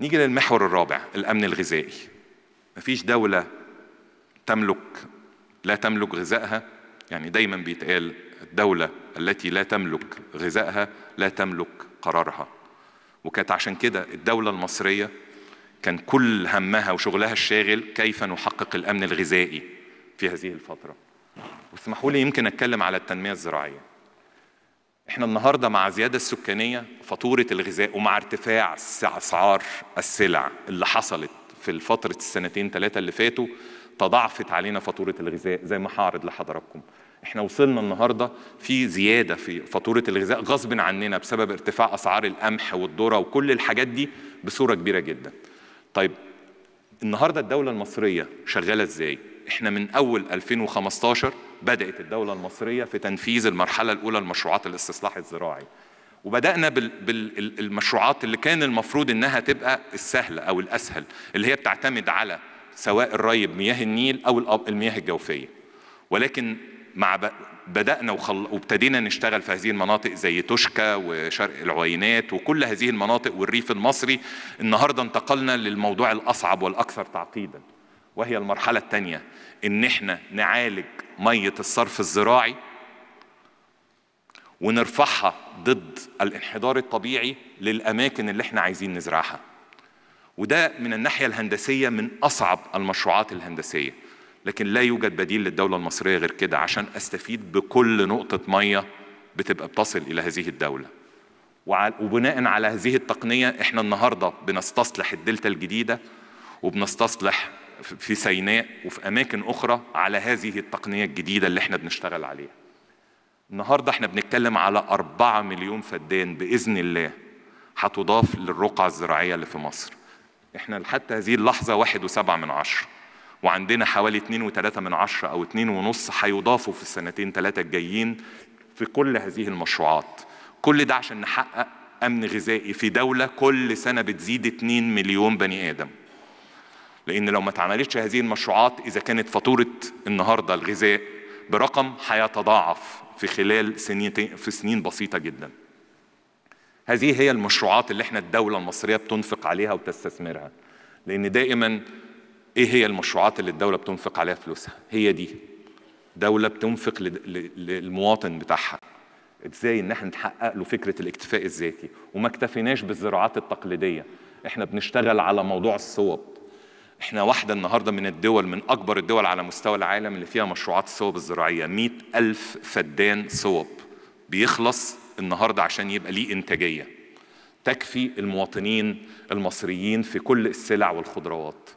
نيجي للمحور الرابع الأمن الغذائي مفيش دولة تملك لا تملك غذائها يعني دايما بيتقال الدولة التي لا تملك غذائها لا تملك قرارها وكانت عشان كده الدولة المصرية كان كل همها وشغلها الشاغل كيف نحقق الأمن الغذائي في هذه الفترة واسمحوا لي يمكن أتكلم على التنمية الزراعية احنا النهارده مع زياده السكانيه فاتوره الغذاء ومع ارتفاع اسعار السلع اللي حصلت في فتره السنتين ثلاثه اللي فاتوا تضاعفت علينا فاتوره الغذاء زي ما هعرض لحضراتكم احنا وصلنا النهارده في زياده في فاتوره الغذاء غصب عننا بسبب ارتفاع اسعار القمح والذره وكل الحاجات دي بصوره كبيره جدا طيب النهارده الدوله المصريه شغاله ازاي احنا من اول 2015 بدات الدوله المصريه في تنفيذ المرحله الاولى لمشروعات الاستصلاح الزراعي وبدانا بالمشروعات اللي كان المفروض انها تبقى السهله او الاسهل اللي هي بتعتمد على سواء الري بمياه النيل او المياه الجوفيه ولكن مع بدأنا وابتدينا نشتغل في هذه المناطق زي توشكا وشرق العوينات وكل هذه المناطق والريف المصري النهاردة انتقلنا للموضوع الأصعب والأكثر تعقيدا وهي المرحلة الثانية إن إحنا نعالج مية الصرف الزراعي ونرفعها ضد الانحدار الطبيعي للأماكن اللي إحنا عايزين نزرعها وده من الناحية الهندسية من أصعب المشروعات الهندسية لكن لا يوجد بديل للدولة المصرية غير كده عشان أستفيد بكل نقطة مية بتبقى بتصل إلى هذه الدولة وبناء على هذه التقنية إحنا النهاردة بنستصلح الدلتا الجديدة وبنستصلح في سيناء وفي أماكن أخرى على هذه التقنية الجديدة اللي إحنا بنشتغل عليها النهاردة إحنا بنتكلم على أربعة مليون فدان بإذن الله هتضاف للرقعة الزراعية اللي في مصر إحنا لحتى هذه اللحظة واحد وسبعة من عشر وعندنا حوالي 2.3 وثلاثة من عشرة أو 2.5 ونص هيضافوا في السنتين ثلاثة الجايين في كل هذه المشروعات كل ده عشان نحقق أمن غذائي في دولة كل سنة بتزيد 2 مليون بني آدم لأن لو ما اتعملتش هذه المشروعات إذا كانت فاتورة النهاردة الغذاء برقم هيتضاعف في خلال سنتين في سنين بسيطة جدا هذه هي المشروعات اللي احنا الدولة المصرية بتنفق عليها وتستثمرها لأن دائما ايه هي المشروعات اللي الدوله بتنفق عليها فلوسها هي دي دوله بتنفق للمواطن بتاعها ازاي ان احنا نحقق له فكره الاكتفاء الذاتي وما اكتفيناش بالزراعات التقليديه احنا بنشتغل على موضوع الصوب احنا واحده النهارده من الدول من اكبر الدول على مستوى العالم اللي فيها مشروعات الصوب الزراعيه مئة الف فدان صوب بيخلص النهارده عشان يبقى ليه انتاجيه تكفي المواطنين المصريين في كل السلع والخضروات